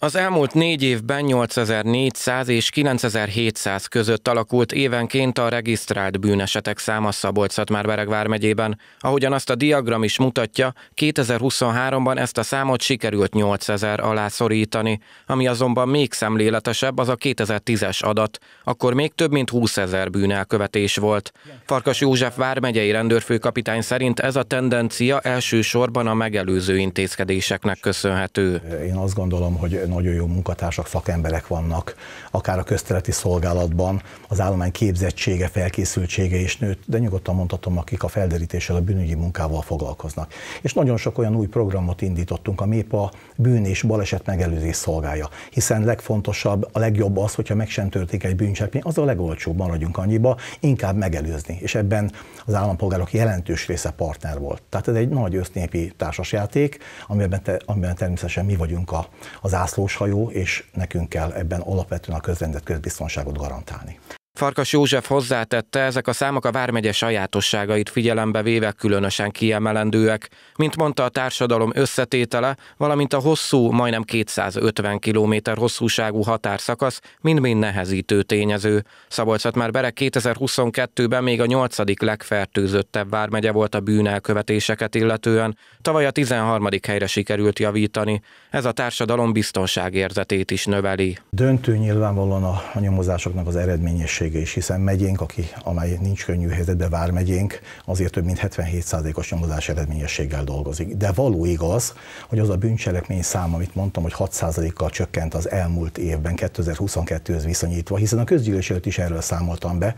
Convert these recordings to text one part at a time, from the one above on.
Az elmúlt négy évben 8400 és 9700 között alakult évenként a regisztrált bűnesetek száma szabolcs Beregvár megyében. Ahogyan azt a diagram is mutatja, 2023-ban ezt a számot sikerült 8000 alá szorítani, ami azonban még szemléletesebb az a 2010-es adat, akkor még több mint 20 ezer bűnelkövetés volt. Farkas József vármegyei rendőrfőkapitány szerint ez a tendencia elsősorban a megelőző intézkedéseknek köszönhető. Én azt gondolom, hogy nagyon jó munkatársak, szakemberek vannak, akár a közteleti szolgálatban, az állomány képzettsége, felkészültsége is nőtt, de nyugodtan mondhatom, akik a felderítéssel, a bűnügyi munkával foglalkoznak. És nagyon sok olyan új programot indítottunk, ami épp a bűn és baleset megelőzés szolgálja, hiszen legfontosabb, a legjobb az, hogyha meg sem törték egy bűncselekmény, az a legolcsóbb, maradjunk annyiba, inkább megelőzni. És ebben az állampolgárok jelentős része partner volt. Tehát ez egy nagy össznépi társasjáték, amiben, te, amiben természetesen mi vagyunk a, az ászló zászlós hajó, és nekünk kell ebben alapvetően a közrendet közbiztonságot garantálni. Farkas József hozzátette, ezek a számok a vármegye sajátosságait figyelembe véve különösen kiemelendőek. Mint mondta a társadalom összetétele, valamint a hosszú, majdnem 250 km hosszúságú határszakasz mind-mind nehezítő tényező. Szabolcsat már Berek 2022-ben még a nyolcadik legfertőzöttebb vármegye volt a bűnelkövetéseket illetően, tavaly a 13. helyre sikerült javítani. Ez a társadalom biztonságérzetét is növeli. Döntő nyilvánvalóan a nyomozásoknak az eredményesség többsége is, hiszen megyénk, aki, amely nincs könnyű helyzetbe, megyénk, azért több mint 77%-os nyomozás eredményességgel dolgozik. De való igaz, hogy az a bűncselekmény szám, amit mondtam, hogy 6%-kal csökkent az elmúlt évben, 2022-höz viszonyítva, hiszen a közgyűlés előtt is erről számoltam be.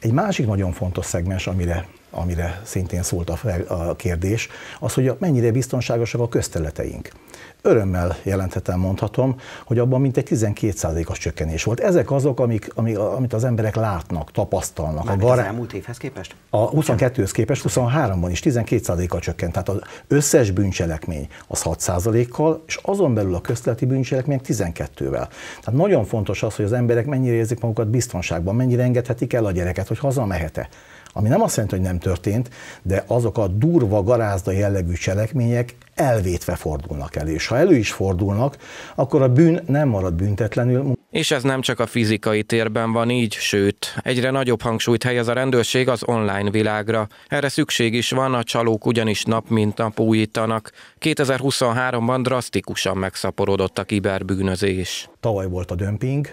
Egy másik nagyon fontos szegmens, amire amire szintén szólt a, fel, a kérdés, az, hogy mennyire biztonságosak a közteleteink. Örömmel jelenthetem, mondhatom, hogy abban mintegy 12%-os csökkenés volt. Ezek azok, amik, amik, amit az emberek látnak, tapasztalnak. Már a bará... az elmúlt évhez képest? A 22-höz képest 23-ban is 12%-kal csökkent. Tehát az összes bűncselekmény az 6%-kal, és azon belül a közteleti bűncselekmények 12-vel. Tehát nagyon fontos az, hogy az emberek mennyire érzik magukat biztonságban, mennyire engedhetik el a gyereket, hogy hazamehet-e ami nem azt jelenti, hogy nem történt, de azok a durva, garázda jellegű cselekmények elvétve fordulnak elő. És ha elő is fordulnak, akkor a bűn nem marad büntetlenül. És ez nem csak a fizikai térben van így, sőt, egyre nagyobb hangsúlyt helyez a rendőrség az online világra. Erre szükség is van, a csalók ugyanis nap mint nap újítanak. 2023-ban drasztikusan megszaporodott a kiberbűnözés. Tavaly volt a dömping,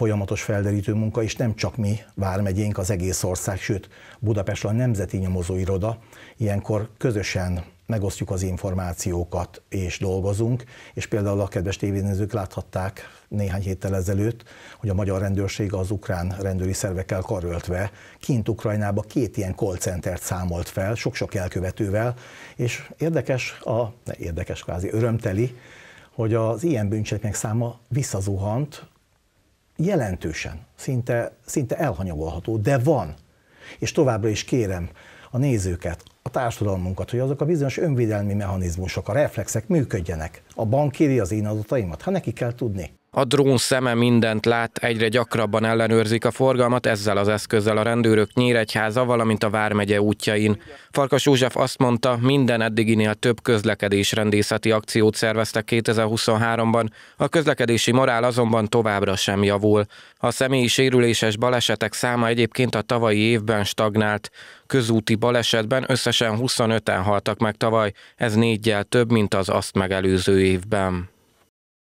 folyamatos felderítő munka, és nem csak mi vármegyénk, az egész ország, sőt Budapest a Nemzeti Nyomozóiroda. Ilyenkor közösen megosztjuk az információkat és dolgozunk, és például a kedves tévénézők láthatták néhány héttel ezelőtt, hogy a magyar rendőrség az ukrán rendőri szervekkel karöltve kint Ukrajnába két ilyen call centert számolt fel, sok-sok elkövetővel, és érdekes, a, ne érdekes, kvázi örömteli, hogy az ilyen bűncselekmények száma visszazuhant jelentősen, szinte, szinte elhanyagolható, de van. És továbbra is kérem a nézőket, a társadalmunkat, hogy azok a bizonyos önvédelmi mechanizmusok, a reflexek működjenek. A bank kéri az én adataimat, ha neki kell tudni. A drón szeme mindent lát, egyre gyakrabban ellenőrzik a forgalmat ezzel az eszközzel a rendőrök Nyíregyháza, valamint a Vármegye útjain. Farkas József azt mondta, minden eddiginél több közlekedés rendészeti akciót szerveztek 2023-ban, a közlekedési morál azonban továbbra sem javul. A személyi sérüléses balesetek száma egyébként a tavalyi évben stagnált. Közúti balesetben összesen Összesen 25-en haltak meg tavaly, ez négyel több, mint az azt megelőző évben.